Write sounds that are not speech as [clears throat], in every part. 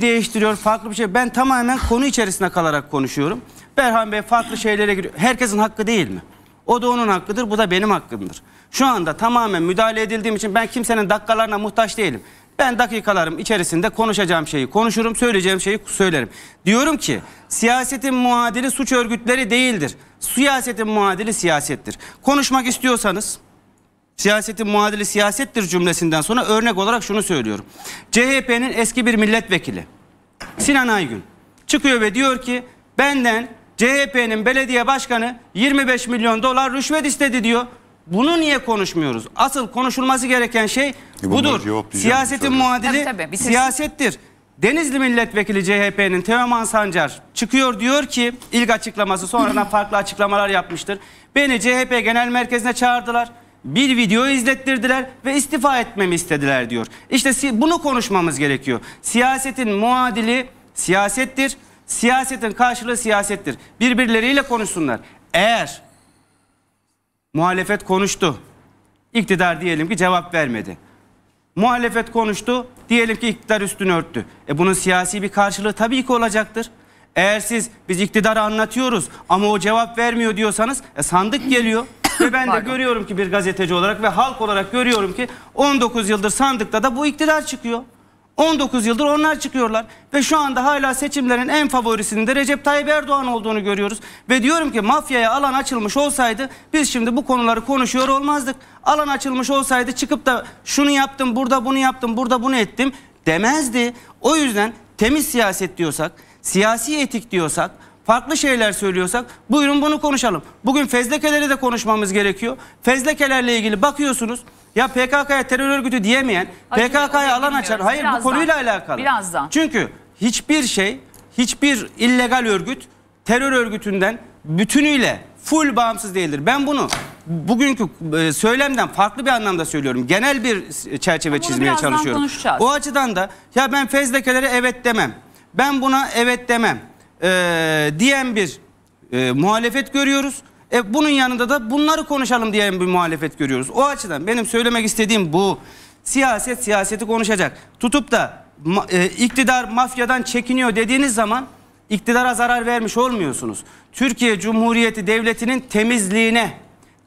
değiştiriyor farklı bir şey. Ben tamamen konu içerisinde kalarak konuşuyorum. Berhan Bey farklı şeylere giriyor. Herkesin hakkı değil mi? O da onun hakkıdır, bu da benim hakkımdır. Şu anda tamamen müdahale edildiğim için ben kimsenin dakikalarına muhtaç değilim. Ben dakikalarım içerisinde konuşacağım şeyi konuşurum, söyleyeceğim şeyi söylerim. Diyorum ki siyasetin muadili suç örgütleri değildir. Siyasetin muadili siyasettir. Konuşmak istiyorsanız Siyasetin muadili siyasettir cümlesinden sonra örnek olarak şunu söylüyorum. CHP'nin eski bir milletvekili Sinan Aygün çıkıyor ve diyor ki benden CHP'nin belediye başkanı 25 milyon dolar rüşvet istedi diyor. Bunu niye konuşmuyoruz? Asıl konuşulması gereken şey e budur. Siyasetin muadili tabii, tabii, siyasettir. Denizli Milletvekili CHP'nin Teoman Sancar çıkıyor diyor ki ilk açıklaması sonradan farklı açıklamalar yapmıştır. Beni CHP Genel Merkezi'ne çağırdılar bir video izlettirdiler ve istifa etmemi istediler diyor. İşte bunu konuşmamız gerekiyor. Siyasetin muadili siyasettir. Siyasetin karşılığı siyasettir. Birbirleriyle konuşsunlar. Eğer muhalefet konuştu, iktidar diyelim ki cevap vermedi. Muhalefet konuştu, diyelim ki iktidar üstünü örttü. E bunun siyasi bir karşılığı tabii ki olacaktır. Eğer siz biz iktidarı anlatıyoruz ama o cevap vermiyor diyorsanız e sandık geliyor ve ben de görüyorum ki bir gazeteci olarak ve halk olarak görüyorum ki 19 yıldır sandıkta da bu iktidar çıkıyor. 19 yıldır onlar çıkıyorlar ve şu anda hala seçimlerin en favorisinin de Recep Tayyip Erdoğan olduğunu görüyoruz. Ve diyorum ki mafyaya alan açılmış olsaydı biz şimdi bu konuları konuşuyor olmazdık. Alan açılmış olsaydı çıkıp da şunu yaptım, burada bunu yaptım, burada bunu ettim demezdi. O yüzden temiz siyaset diyorsak, siyasi etik diyorsak, farklı şeyler söylüyorsak buyurun bunu konuşalım. Bugün fezlekeleri de konuşmamız gerekiyor. Fezlekelerle ilgili bakıyorsunuz ya PKK'ya terör örgütü diyemeyen PKK'ya alan açar. Hayır birazdan, bu konuyla alakalı. Birazdan. Çünkü hiçbir şey hiçbir illegal örgüt terör örgütünden bütünüyle full bağımsız değildir. Ben bunu bugünkü e, söylemden farklı bir anlamda söylüyorum. Genel bir çerçeve çizmeye çalışıyorum. O açıdan da ya ben fezlekelere evet demem. Ben buna evet demem e, diyen bir e, muhalefet görüyoruz. E, bunun yanında da bunları konuşalım diyen bir muhalefet görüyoruz. O açıdan benim söylemek istediğim bu. Siyaset siyaseti konuşacak. Tutup da ma, e, iktidar mafyadan çekiniyor dediğiniz zaman iktidara zarar vermiş olmuyorsunuz. Türkiye Cumhuriyeti Devleti'nin temizliğine,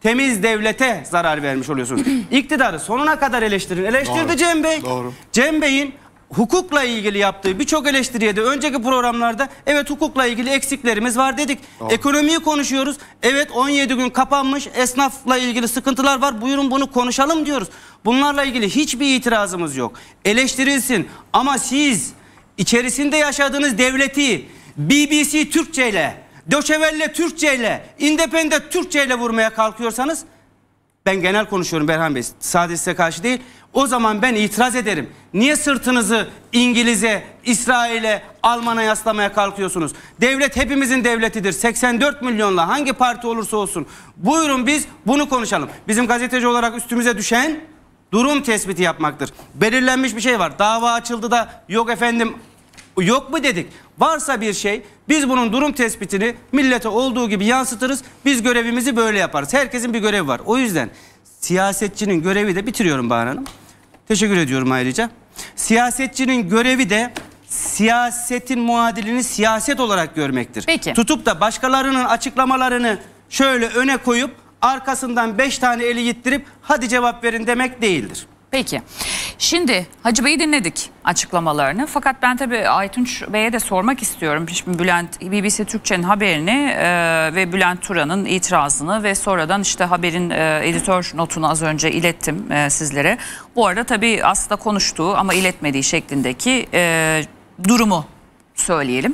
temiz devlete zarar vermiş oluyorsunuz. İktidarı sonuna kadar eleştirin. Eleştirdi Doğru. Cem Bey. Doğru. Cem Bey'in hukukla ilgili yaptığı birçok eleştiriye de önceki programlarda evet hukukla ilgili eksiklerimiz var dedik. Doğru. Ekonomiyi konuşuyoruz. Evet 17 gün kapanmış esnafla ilgili sıkıntılar var. Buyurun bunu konuşalım diyoruz. Bunlarla ilgili hiçbir itirazımız yok. Eleştirilsin ama siz içerisinde yaşadığınız devleti BBC Türkçe ile, Döçevelle Türkçe ile, Independent Türkçe ile vurmaya kalkıyorsanız ben genel konuşuyorum Berhan Bey. Sadece size karşı değil. O zaman ben itiraz ederim. Niye sırtınızı İngiliz'e, İsrail'e, Alman'a yaslamaya kalkıyorsunuz? Devlet hepimizin devletidir. 84 milyonla hangi parti olursa olsun. Buyurun biz bunu konuşalım. Bizim gazeteci olarak üstümüze düşen durum tespiti yapmaktır. Belirlenmiş bir şey var. Dava açıldı da yok efendim yok mu dedik. Varsa bir şey biz bunun durum tespitini millete olduğu gibi yansıtırız. Biz görevimizi böyle yaparız. Herkesin bir görevi var. O yüzden siyasetçinin görevi de bitiriyorum Bahar Hanım. Teşekkür ediyorum ayrıca. Siyasetçinin görevi de siyasetin muadilini siyaset olarak görmektir. Peki. Tutup da başkalarının açıklamalarını şöyle öne koyup arkasından beş tane eli yittirip hadi cevap verin demek değildir. Peki. Şimdi Hacı Bey'i dinledik açıklamalarını. Fakat ben tabii Aytunç Bey'e de sormak istiyorum. Şimdi Bülent BBC Türkçe'nin haberini e, ve Bülent Turan'ın itirazını ve sonradan işte haberin e, editör notunu az önce ilettim e, sizlere. Bu arada tabii aslında konuştuğu ama iletmediği şeklindeki e, durumu söyleyelim.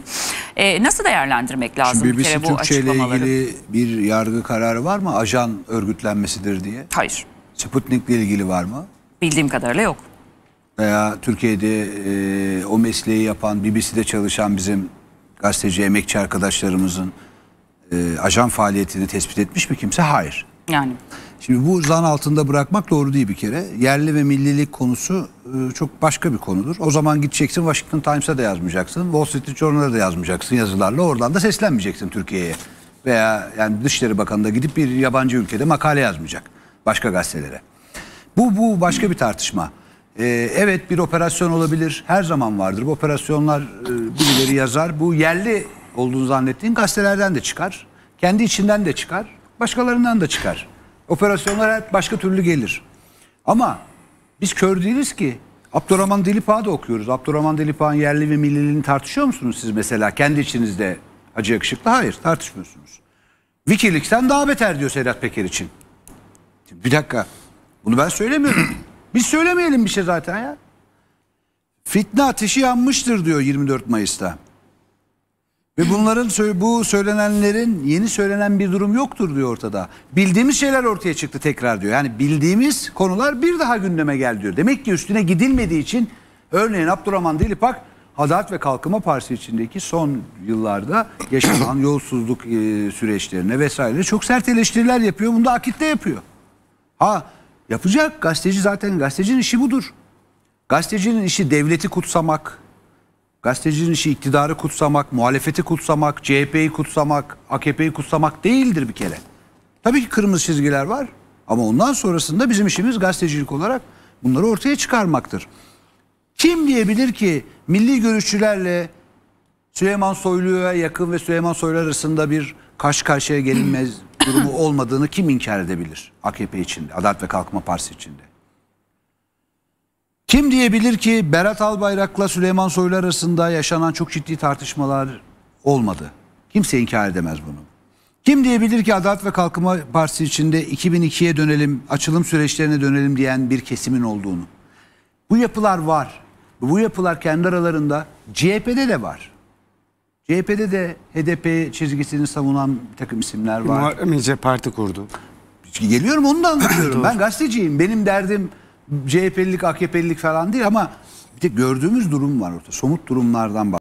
E, nasıl değerlendirmek lazım Şimdi BBC bir kere bu Türkçe ile ilgili bir yargı kararı var mı? Ajan örgütlenmesidir diye. Hayır. Sputnik'le ilgili var mı? Bildiğim kadarıyla yok veya Türkiye'de e, o mesleği yapan, BBC'de çalışan bizim gazeteci, emekçi arkadaşlarımızın e, ajan faaliyetini tespit etmiş mi kimse? Hayır. Yani. Şimdi bu zan altında bırakmak doğru değil bir kere. Yerli ve millilik konusu e, çok başka bir konudur. O zaman gideceksin Washington Times'a da yazmayacaksın. Wall Street Journal'a da yazmayacaksın yazılarla. Oradan da seslenmeyeceksin Türkiye'ye. Veya yani Dışişleri Bakanı gidip bir yabancı ülkede makale yazmayacak. Başka gazetelere. Bu, bu başka bir tartışma. Ee, evet bir operasyon olabilir. Her zaman vardır. Bu operasyonlar e, birileri yazar. Bu yerli olduğunu zannettiğin gazetelerden de çıkar. Kendi içinden de çıkar. Başkalarından da çıkar. Operasyonlar hep başka türlü gelir. Ama biz kör değiliz ki. Abdurrahman Delipağ'ı da okuyoruz. Abdurrahman Delipağ'ın yerli ve milliliğini tartışıyor musunuz siz mesela kendi içinizde acı Yakışıklı? Hayır tartışmıyorsunuz. Wikileaks'ten daha beter diyor Sedat Peker için. Bir dakika bunu ben söylemiyorum. Biz söylemeyelim bir şey zaten ya. Fitne ateşi yanmıştır diyor 24 Mayıs'ta. Ve bunların bu söylenenlerin yeni söylenen bir durum yoktur diyor ortada. Bildiğimiz şeyler ortaya çıktı tekrar diyor. Yani bildiğimiz konular bir daha gündeme geldi diyor. Demek ki üstüne gidilmediği için örneğin Abdurrahman Dilipak Adalet ve Kalkınma Partisi içindeki son yıllarda yaşanan [coughs] yolsuzluk e, süreçlerine vesaire çok sert eleştiriler yapıyor. Bunu da Akit'te yapıyor. Ha Yapacak. Gazeteci zaten gazetecinin işi budur. Gazetecinin işi devleti kutsamak, gazetecinin işi iktidarı kutsamak, muhalefeti kutsamak, CHP'yi kutsamak, AKP'yi kutsamak değildir bir kere. Tabii ki kırmızı çizgiler var ama ondan sonrasında bizim işimiz gazetecilik olarak bunları ortaya çıkarmaktır. Kim diyebilir ki milli görüşçülerle Süleyman Soylu'ya yakın ve Süleyman Soylu arasında bir karşı karşıya gelinmez durumu olmadığını kim inkar edebilir AKP içinde, Adalet ve Kalkınma Partisi içinde? Kim diyebilir ki Berat Albayrak'la Süleyman Soylu arasında yaşanan çok ciddi tartışmalar olmadı? Kimse inkar edemez bunu. Kim diyebilir ki Adalet ve Kalkınma Partisi içinde 2002'ye dönelim, açılım süreçlerine dönelim diyen bir kesimin olduğunu? Bu yapılar var. Bu yapılar kendi aralarında CHP'de de var. CHP'de de HDP çizgisini savunan bir takım isimler var. Muharrem parti kurdu. Geliyorum onu da anlatıyorum. [clears throat] ben gazeteciyim. Benim derdim CHP'lilik, AKP'lilik falan değil ama bir de gördüğümüz durum var ortada. Somut durumlardan bak.